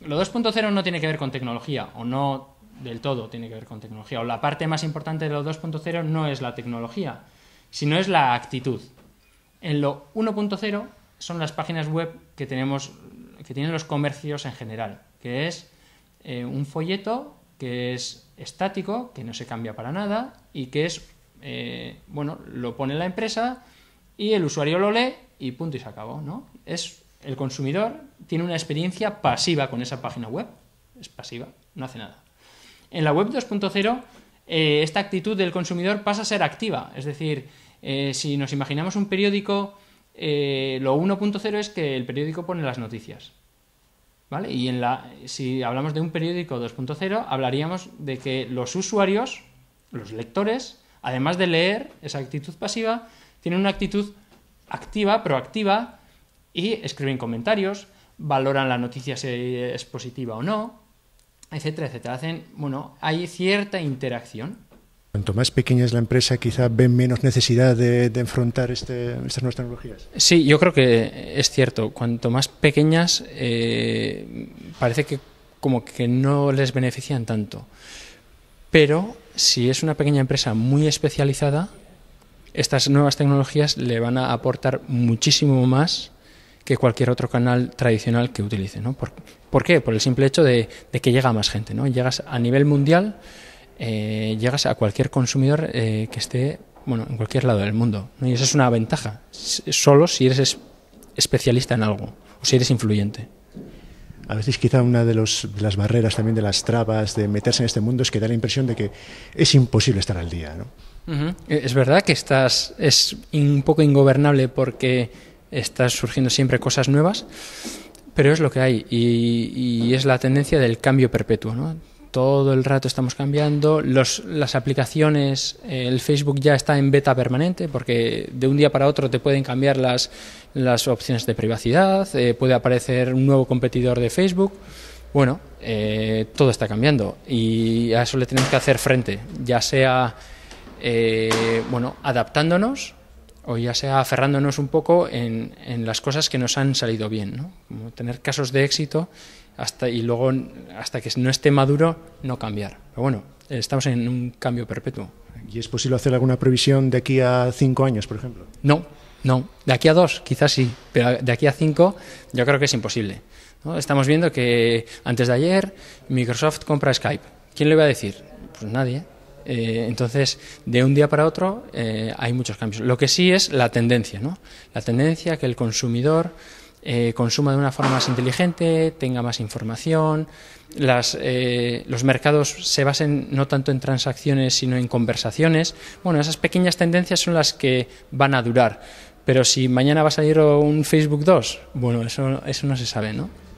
Lo 2.0 no tiene que ver con tecnología, o no del todo tiene que ver con tecnología, o la parte más importante de lo 2.0 no es la tecnología, sino es la actitud. En lo 1.0 son las páginas web que tenemos, que tienen los comercios en general, que es eh, un folleto que es estático, que no se cambia para nada y que es, eh, bueno, lo pone la empresa y el usuario lo lee y punto y se acabó, ¿no? Es el consumidor tiene una experiencia pasiva con esa página web. Es pasiva, no hace nada. En la web 2.0, eh, esta actitud del consumidor pasa a ser activa. Es decir, eh, si nos imaginamos un periódico, eh, lo 1.0 es que el periódico pone las noticias. ¿Vale? Y en la, si hablamos de un periódico 2.0, hablaríamos de que los usuarios, los lectores, además de leer esa actitud pasiva, tienen una actitud activa, proactiva, y escriben comentarios, valoran la noticia si es positiva o no, etcétera, etcétera. Hacen, bueno, hay cierta interacción. Cuanto más pequeña es la empresa, quizá ven menos necesidad de, enfrentar este, estas nuevas tecnologías. Sí, yo creo que es cierto. Cuanto más pequeñas, eh, parece que como que no les benefician tanto. Pero si es una pequeña empresa muy especializada, estas nuevas tecnologías le van a aportar muchísimo más que cualquier otro canal tradicional que utilice. ¿no? ¿Por, qué? Por el simple hecho de, que llega más gente. ¿no? Llegas a nivel mundial, eh, llegas a cualquier consumidor eh, que esté bueno, en cualquier lado del mundo. Y esa es una ventaja, solo si eres especialista en algo o si eres influyente. A veces quizá una de, las barreras también de las trabas de meterse en este mundo es que da la impresión de que es imposible estar al día. ¿no? Es verdad que estás, es un poco ingobernable porque están surgiendo siempre cosas nuevas, pero es lo que hay y, es la tendencia del cambio perpetuo. ¿no? Todo el rato estamos cambiando, las aplicaciones, el Facebook ya está en beta permanente porque de un día para otro te pueden cambiar las, las opciones de privacidad, eh, puede aparecer un nuevo competidor de Facebook. Bueno, eh, todo está cambiando y a eso le tenemos que hacer frente, ya sea eh, bueno, adaptándonos o ya sea aferrándonos un poco en, las cosas que nos han salido bien, ¿no? tener casos de éxito hasta, y luego hasta que no esté maduro no cambiar. Pero bueno, estamos en un cambio perpetuo. ¿Y es posible hacer alguna previsión de aquí a cinco años, por ejemplo? No, no. De aquí a dos quizás sí, pero de aquí a cinco yo creo que es imposible. Estamos viendo que antes de ayer Microsoft compra Skype. ¿Quién le iba a decir? Pues nadie. Eh, entonces, de un día para otro eh, hay muchos cambios. Lo que sí es la tendencia, ¿no? La tendencia que el consumidor eh, consuma de una forma más inteligente, tenga más información. Eh, los mercados se basen no tanto en transacciones, sino en conversaciones. Bueno, esas pequeñas tendencias son las que van a durar. Pero si mañana va a salir un Facebook 2, bueno, eso, eso no se sabe, ¿no?